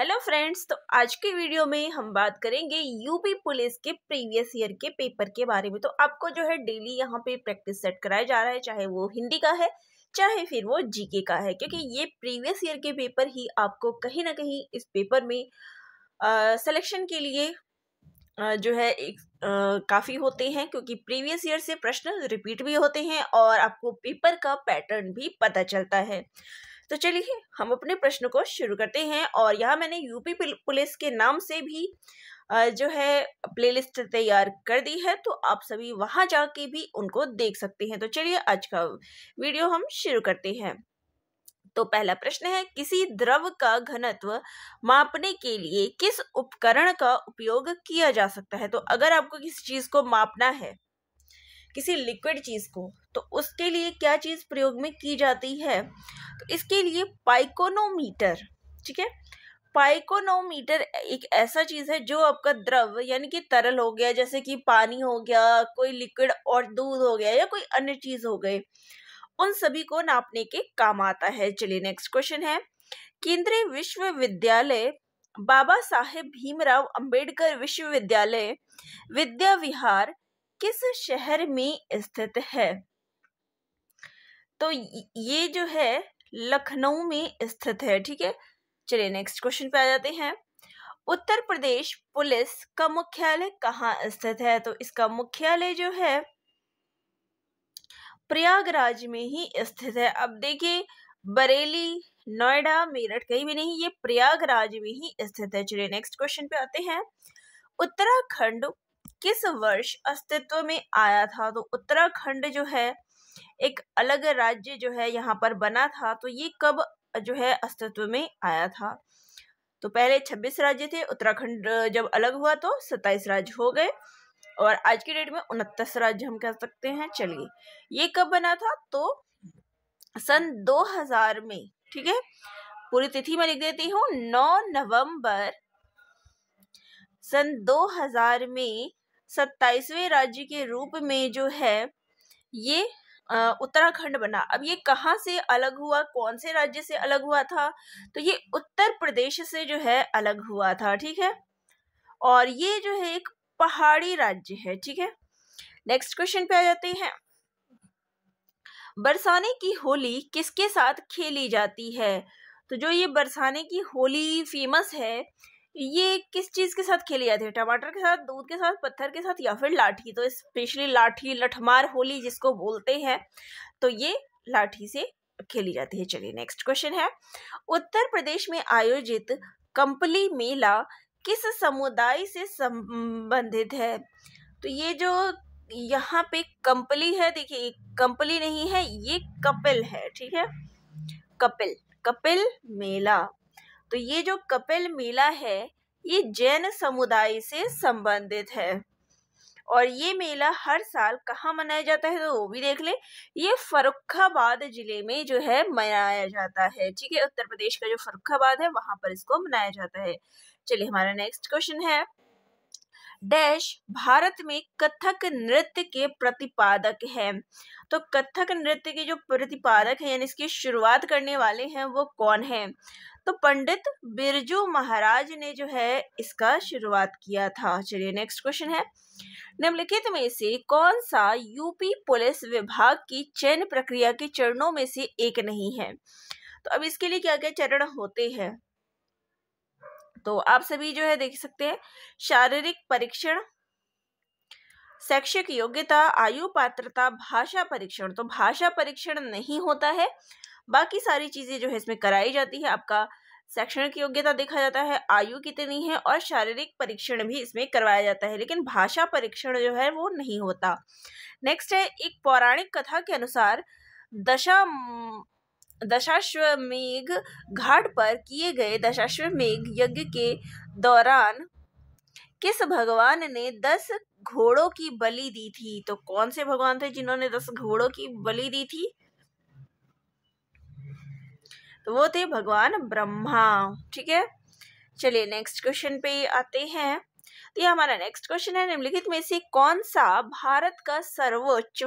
hello friends तो आज के वीडियो में हम बात करेंगे यूपी पुलिस के प्रीवियस ईयर के पेपर के बारे में तो आपको जो है डेली यहाँ पे प्रैक्टिस सेट कराया जा रहा है चाहे वो हिंदी का है चाहे फिर वो जीके का है क्योंकि ये प्रीवियस ईयर के पेपर ही आपको कहीं ना कहीं इस पेपर में सिलेक्शन के लिए आ, जो है एक काफ़ी होते हैं क्योंकि प्रीवियस ईयर से प्रश्न रिपीट भी होते हैं और आपको पेपर का पैटर्न भी पता चलता है तो चलिए हम अपने प्रश्न को शुरू करते हैं और यहाँ मैंने यूपी पुलिस के नाम से भी जो है प्लेलिस्ट तैयार कर दी है तो आप सभी वहां जाके भी उनको देख सकते हैं तो चलिए आज का वीडियो हम शुरू करते हैं तो पहला प्रश्न है किसी द्रव का घनत्व मापने के लिए किस उपकरण का उपयोग किया जा सकता है तो अगर आपको किसी चीज को मापना है किसी लिक्विड चीज़ को तो उसके लिए क्या चीज़ प्रयोग में की जाती है तो इसके लिए पाइकोनोमीटर ठीक है पाइकोनोमीटर एक ऐसा चीज़ है जो आपका द्रव यानी कि तरल हो गया जैसे कि पानी हो गया कोई लिक्विड और दूध हो गया या कोई अन्य चीज़ हो गए उन सभी को नापने के काम आता है चलिए नेक्स्ट क्वेश्चन है केंद्रीय विश्वविद्यालय बाबा साहेब भीमराव अंबेडकर विश्वविद्यालय विद्या विहार किस शहर में स्थित है तो ये जो है लखनऊ में स्थित है ठीक है चलिए नेक्स्ट क्वेश्चन पे आ जाते हैं उत्तर प्रदेश पुलिस का मुख्यालय कहाँ स्थित है तो इसका मुख्यालय जो है प्रयागराज में ही स्थित है अब देखिए बरेली नोएडा मेरठ कहीं भी नहीं ये प्रयागराज में ही स्थित है चलिए नेक्स्ट क्वेश्चन पे आते हैं उत्तराखंड किस वर्ष अस्तित्व में आया था तो उत्तराखंड जो है एक अलग राज्य जो है यहाँ पर बना था तो ये कब जो है अस्तित्व में आया था तो पहले 26 राज्य थे उत्तराखंड जब अलग हुआ तो 27 राज्य हो गए और आज की डेट में उनतीस राज्य हम कह सकते हैं चलिए ये कब बना था तो सन 2000 में ठीक है पूरी तिथि मैं लिख देती हूँ 9 नवंबर सन 2000 में सत्ताईसवें राज्य के रूप में जो है ये उत्तराखंड बना अब ये कहाँ से अलग हुआ कौन से राज्य से अलग हुआ था तो ये उत्तर प्रदेश से जो है अलग हुआ था ठीक है और ये जो है एक पहाड़ी राज्य है ठीक है नेक्स्ट क्वेश्चन पे आ जाते हैं बरसाने की होली किसके साथ खेली जाती है तो जो ये बरसाने की होली फेमस है ये किस चीज़ के साथ खेली जाती है टमाटर के साथ दूध के साथ पत्थर के साथ या फिर लाठी तो स्पेशली लाठी लठमार होली जिसको बोलते हैं तो ये लाठी से खेली जाती है चलिए नेक्स्ट क्वेश्चन है उत्तर प्रदेश में आयोजित कंपली मेला किस समुदाय से संबंधित है तो ये जो यहाँ पे कंपली है देखिए कंपली नहीं है ये कपिल है ठीक है कपिल कपिल मेला तो ये जो कपिल मेला है ये जैन समुदाय से संबंधित है और ये मेला हर साल कहाँ मनाया जाता है तो वो भी देख ले ये फरुखाबाद जिले में जो है मनाया जाता है ठीक है उत्तर प्रदेश का जो फरुखाबाद है वहां पर इसको मनाया जाता है चलिए हमारा नेक्स्ट क्वेश्चन है डैश भारत में कथक नृत्य के प्रतिपादक हैं तो कथक नृत्य के जो प्रतिपादक हैं यानी इसकी शुरुआत करने वाले हैं वो कौन हैं तो पंडित बिरजू महाराज ने जो है इसका शुरुआत किया था चलिए नेक्स्ट क्वेश्चन है निम्नलिखित में से कौन सा यूपी पुलिस विभाग की चयन प्रक्रिया के चरणों में से एक नहीं है तो अब इसके लिए क्या क्या चरण होते हैं तो आप सभी जो है देख सकते हैं शारीरिक परीक्षण शैक्षिक योग्यता आयु पात्रता भाषा परीक्षण तो भाषा परीक्षण नहीं होता है बाकी सारी चीज़ें जो है इसमें कराई जाती है आपका शैक्षणिक योग्यता देखा जाता है आयु कितनी है और शारीरिक परीक्षण भी इसमें करवाया जाता है लेकिन भाषा परीक्षण जो है वो नहीं होता नेक्स्ट है एक पौराणिक कथा के अनुसार दशा दशाश्वमेघ घाट पर किए गए दशाश्वमेघ यज्ञ के दौरान किस भगवान ने दस घोड़ों की बलि दी थी तो कौन से भगवान थे जिन्होंने दस घोड़ों की बलि दी थी तो वो थे भगवान ब्रह्मा ठीक है चलिए नेक्स्ट क्वेश्चन पे आते हैं तो ये हमारा नेक्स्ट क्वेश्चन है निम्नलिखित में से कौन सा भारत का सर्वोच्च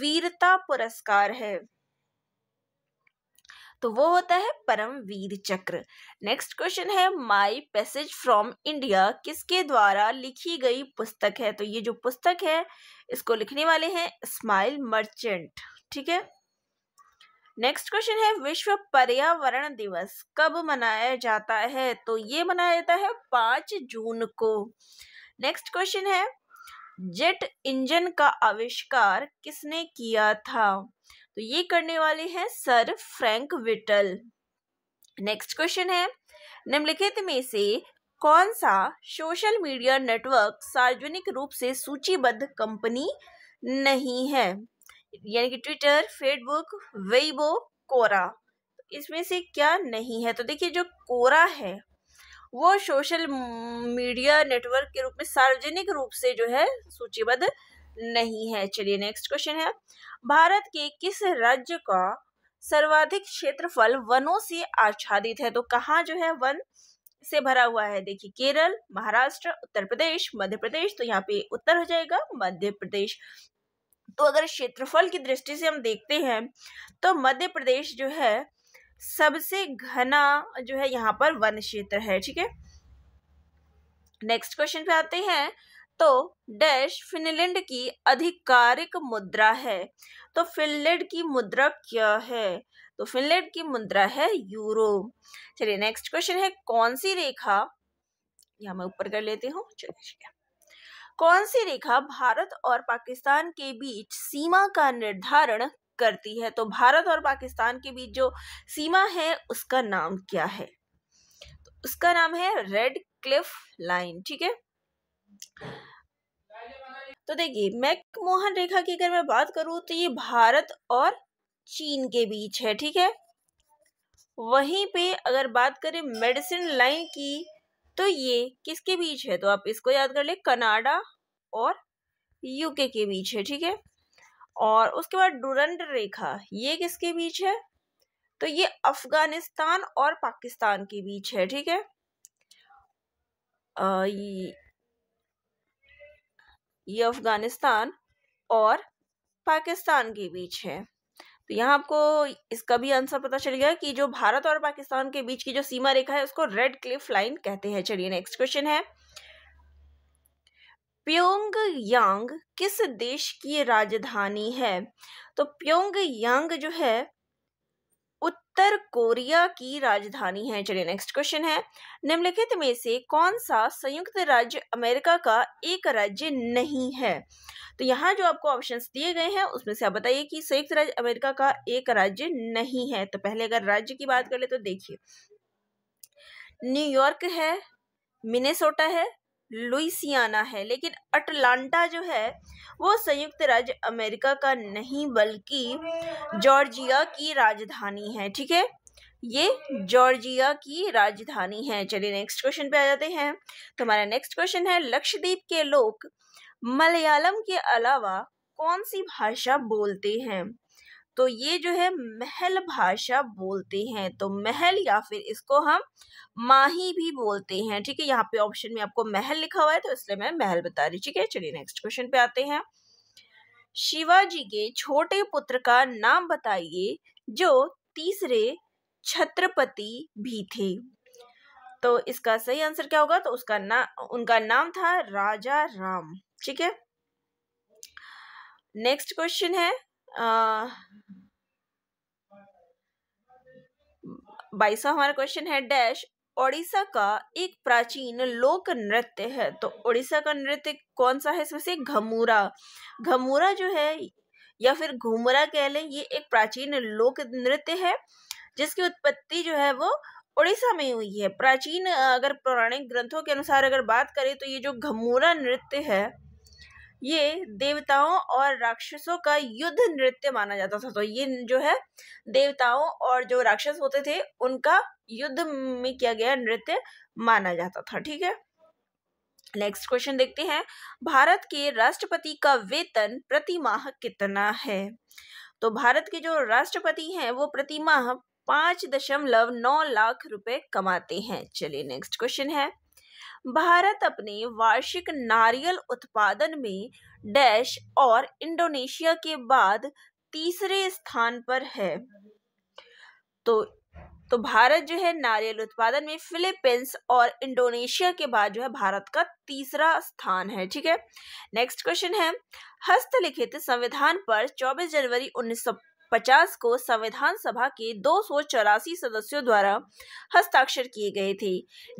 वीरता पुरस्कार है तो वो होता है परम वीर चक्र नेक्स्ट क्वेश्चन है माई पैसेज फ्रॉम इंडिया किसके द्वारा लिखी गई पुस्तक है तो ये जो पुस्तक है इसको लिखने वाले हैं स्माइल मर्चेंट ठीक है नेक्स्ट क्वेश्चन है विश्व पर्यावरण दिवस कब मनाया जाता है तो ये मनाया जाता है पांच जून को नेक्स्ट क्वेश्चन है जेट इंजन का आविष्कार किसने किया था तो ये करने वाले हैं sir Frank Whittle next question है निम्नलिखित में से कौन सा सोशल मीडिया नेटवर्क सार्वजनिक रूप से सूचीबद्ध कंपनी नहीं है यानी कि ट्विटर फेसबुक वेबो कोरा इसमें से क्या नहीं है तो देखिए जो कोरा है वो सोशल मीडिया नेटवर्क के रूप में सार्वजनिक रूप से जो है सूचीबद्ध नहीं है चलिए नेक्स्ट क्वेश्चन है भारत के किस राज्य का सर्वाधिक क्षेत्रफल वनों से आच्छादित है तो कहाँ जो है वन से भरा हुआ है देखिए केरल महाराष्ट्र उत्तर प्रदेश मध्य प्रदेश तो यहाँ पे उत्तर हो जाएगा मध्य प्रदेश तो अगर क्षेत्रफल की दृष्टि से हम देखते हैं तो मध्य प्रदेश जो है सबसे घना जो है यहाँ पर वन क्षेत्र है ठीक है नेक्स्ट क्वेश्चन पे आते हैं तो डैश फिनलैंड की आधिकारिक मुद्रा है तो फिनलैंड की मुद्रा क्या है तो फिनलैंड की मुद्रा है यूरो चलिए नेक्स्ट क्वेश्चन है कौन सी रेखा यहाँ मैं ऊपर कर लेती हूँ चलिए कौन सी रेखा भारत और पाकिस्तान के बीच सीमा का निर्धारण करती है तो भारत और पाकिस्तान के बीच जो सीमा है उसका नाम क्या है तो उसका नाम है रेड क्लिफ लाइन ठीक है तो देखिए मैक मोहन रेखा की अगर मैं बात करूं तो ये भारत और चीन के बीच है ठीक है वहीं पे अगर बात करें मेडिसिन लाइन की तो ये किसके बीच है तो आप इसको याद कर ले कनाडा और यूके के बीच है ठीक है और उसके बाद डुरंड रेखा ये किसके बीच है तो ये अफगानिस्तान और पाकिस्तान के बीच है ठीक है ये अफगानिस्तान और पाकिस्तान के बीच है तो यहाँ आपको इसका भी आंसर पता चल गया कि जो भारत और पाकिस्तान के बीच की जो सीमा रेखा है उसको रेड क्लिफ लाइन कहते हैं चलिए नेक्स्ट क्वेश्चन है प्योंग यांग किस देश की राजधानी है तो प्योंग यांग जो है उत्तर कोरिया की राजधानी है चलिए नेक्स्ट क्वेश्चन है निम्नलिखित में से कौन सा संयुक्त राज्य अमेरिका का एक राज्य नहीं है तो यहाँ जो आपको ऑप्शंस दिए गए हैं उसमें से आप बताइए कि संयुक्त राज्य अमेरिका का एक राज्य नहीं है तो पहले अगर राज्य की बात कर ले तो देखिए न्यूयॉर्क है मिनेसोटा है लुइसियाना है लेकिन अटलांटा जो है वो संयुक्त राज्य अमेरिका का नहीं बल्कि जॉर्जिया की राजधानी है ठीक है ये जॉर्जिया की राजधानी है चलिए नेक्स्ट क्वेश्चन पे आ जाते हैं तो हमारा नेक्स्ट क्वेश्चन है लक्षद्वीप के लोग मलयालम के अलावा कौन सी भाषा बोलते हैं तो ये जो है महल भाषा बोलते हैं तो महल या फिर इसको हम माही भी बोलते हैं ठीक है यहाँ पे ऑप्शन में आपको महल लिखा हुआ है तो इसलिए मैं महल बता रही ठीक है चलिए नेक्स्ट क्वेश्चन पे आते हैं शिवाजी के छोटे पुत्र का नाम बताइए जो तीसरे छत्रपति भी थे तो इसका सही आंसर क्या होगा तो उसका ना उनका नाम था राजा राम ठीक है नेक्स्ट क्वेश्चन है बाईसवा हमारा क्वेश्चन है डैश ओडिशा का एक प्राचीन लोक नृत्य है तो ओडिशा का नृत्य कौन सा है इसमें से घमूरा घमूरा जो है या फिर घुमरा कह लें ये एक प्राचीन लोक नृत्य है जिसकी उत्पत्ति जो है वो उड़ीसा में हुई है प्राचीन अगर पौराणिक ग्रंथों के अनुसार अगर बात करें तो ये जो घमूरा नृत्य है ये देवताओं और राक्षसों का युद्ध नृत्य माना जाता था तो ये जो है देवताओं और जो राक्षस होते थे उनका युद्ध में किया गया नृत्य माना जाता था ठीक है नेक्स्ट क्वेश्चन देखते हैं भारत के राष्ट्रपति का वेतन प्रति माह कितना है तो भारत के जो राष्ट्रपति हैं वो प्रति माह पांच दशमलव नौ लाख रुपए कमाते हैं चलिए नेक्स्ट क्वेश्चन है भारत अपने वार्षिक नारियल उत्पादन में डैश और इंडोनेशिया के बाद तीसरे स्थान पर है तो तो भारत जो है नारियल उत्पादन में फिलीपींस और इंडोनेशिया के बाद जो है भारत का तीसरा स्थान है ठीक है नेक्स्ट क्वेश्चन है हस्तलिखित संविधान पर 24 जनवरी उन्नीस 1950 को संविधान सभा के दो सदस्यों द्वारा हस्ताक्षर किए गए थे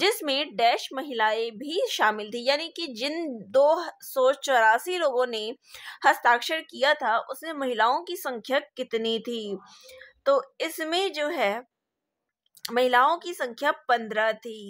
जिसमें डैश महिलाएं भी शामिल थी यानी कि जिन दो लोगों ने हस्ताक्षर किया था उसमें महिलाओं की संख्या कितनी थी तो इसमें जो है महिलाओं की संख्या पंद्रह थी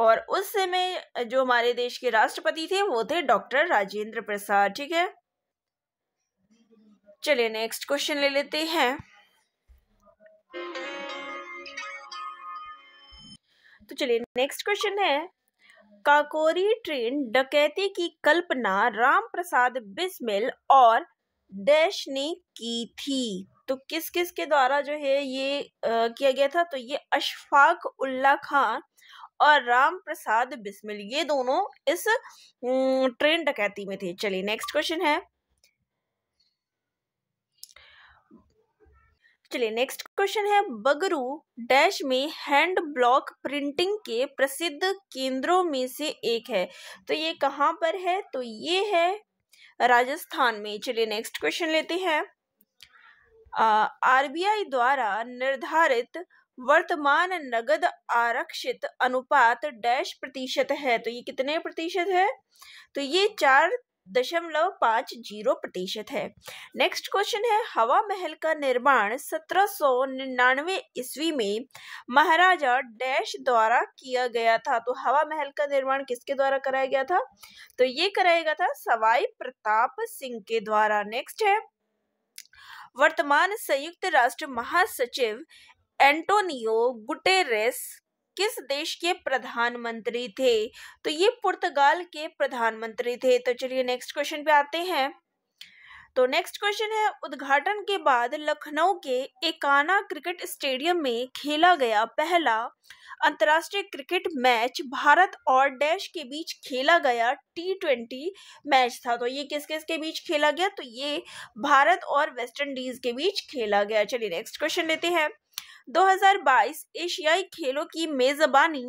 और उस समय जो हमारे देश के राष्ट्रपति थे वो थे डॉक्टर राजेंद्र प्रसाद ठीक है चलिए नेक्स्ट क्वेश्चन ले लेते हैं तो चलिए नेक्स्ट क्वेश्चन है काकोरी ट्रेन डकैती की कल्पना राम प्रसाद बिस्मिल और डैश ने की थी तो किस किस के द्वारा जो है ये आ, किया गया था तो ये अशफाक उल्ला खान और राम प्रसाद बिस्मिल ये दोनों इस ट्रेन डकैती में थे चलिए नेक्स्ट क्वेश्चन है चलिए नेक्स्ट क्वेश्चन है बगरू डैश में हैंड ब्लॉक प्रिंटिंग के प्रसिद्ध केंद्रों में से एक है तो ये कहाँ पर है तो ये है राजस्थान में चलिए नेक्स्ट क्वेश्चन लेते हैं आरबीआई द्वारा निर्धारित वर्तमान नगद आरक्षित अनुपात डैश प्रतिशत है तो ये कितने प्रतिशत है तो ये चार दशमलव पाँच जीरो प्रतिशत है नेक्स्ट क्वेश्चन है हवा महल का निर्माण सत्रह सौ निन्यानवे ईस्वी में महाराजा डैश द्वारा किया गया था तो हवा महल का निर्माण किसके द्वारा कराया गया था तो ये कराया गया था सवाई प्रताप सिंह के द्वारा नेक्स्ट है वर्तमान संयुक्त राष्ट्र महासचिव एंटोनियो गुटेरेस किस देश के प्रधानमंत्री थे तो ये पुर्तगाल के प्रधानमंत्री थे तो चलिए नेक्स्ट क्वेश्चन पे आते हैं तो नेक्स्ट क्वेश्चन है उद्घाटन के बाद लखनऊ के एकाना क्रिकेट स्टेडियम में खेला गया पहला अंतर्राष्ट्रीय क्रिकेट मैच भारत और डैश के बीच खेला गया टी ट्वेंटी मैच था तो ये किस किस के बीच खेला गया तो ये भारत और वेस्ट इंडीज के बीच खेला गया चलिए नेक्स्ट क्वेश्चन लेते हैं 2022 एशियाई खेलों की मेजबानी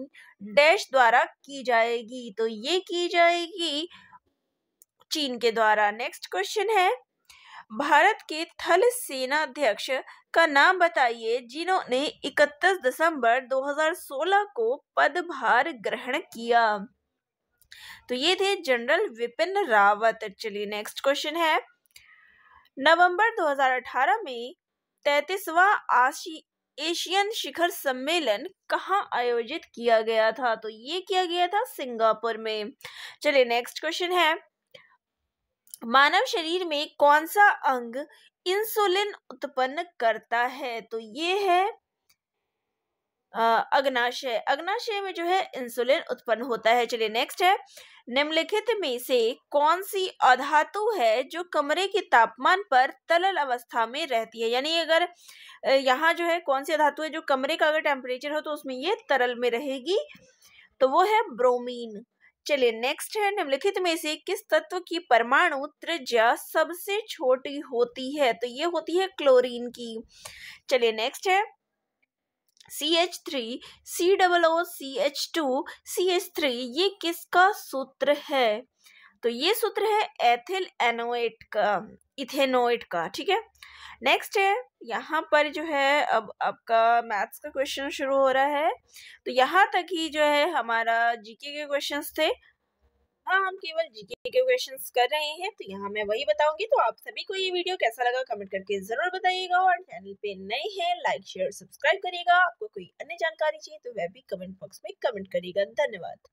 डैश द्वारा की जाएगी तो ये की जाएगी चीन के द्वारा नेक्स्ट क्वेश्चन है भारत के थल सेना अध्यक्ष का नाम बताइए जिन्होंने 31 दिसंबर 2016 को पदभार ग्रहण किया तो ये थे जनरल विपिन रावत चलिए नेक्स्ट क्वेश्चन है नवंबर 2018 में तैतीसवा आशी एशियन शिखर सम्मेलन कहाँ आयोजित किया गया था तो ये किया गया था सिंगापुर में चलिए नेक्स्ट क्वेश्चन है मानव शरीर में कौन सा अंग इंसुलिन उत्पन्न करता है तो ये है अग्नाशय अग्नाशय में जो है इंसुलिन उत्पन्न होता है चलिए नेक्स्ट है निम्नलिखित में से कौन सी अधातु है जो कमरे के तापमान पर तरल अवस्था में रहती है यानी अगर यहाँ जो है कौन सी अधातु है जो कमरे का अगर टेम्परेचर हो तो उसमें ये तरल में रहेगी तो वो है ब्रोमीन चलिए नेक्स्ट है निम्नलिखित में से किस तत्व की परमाणु त्रिज्या सबसे छोटी होती है तो ये होती है क्लोरीन की चलिए नेक्स्ट है C C C H H three double O two C H three ये किसका सूत्र है तो ये सूत्र है एथिल एनोएट का इथेनोइट का ठीक है नेक्स्ट है यहाँ पर जो है अब आपका मैथ्स का क्वेश्चन शुरू हो रहा है तो यहाँ तक ही जो है हमारा जीके के क्वेश्चंस थे यहाँ हम केवल जीके के क्वेश्चंस कर रहे हैं तो यहाँ मैं वही बताऊंगी तो आप सभी को ये वीडियो कैसा लगा कमेंट करके जरूर बताइएगा और चैनल पे नए हैं लाइक शेयर सब्सक्राइब करिएगा आपको कोई अन्य जानकारी चाहिए तो वह भी कमेंट बॉक्स में कमेंट करिएगा धन्यवाद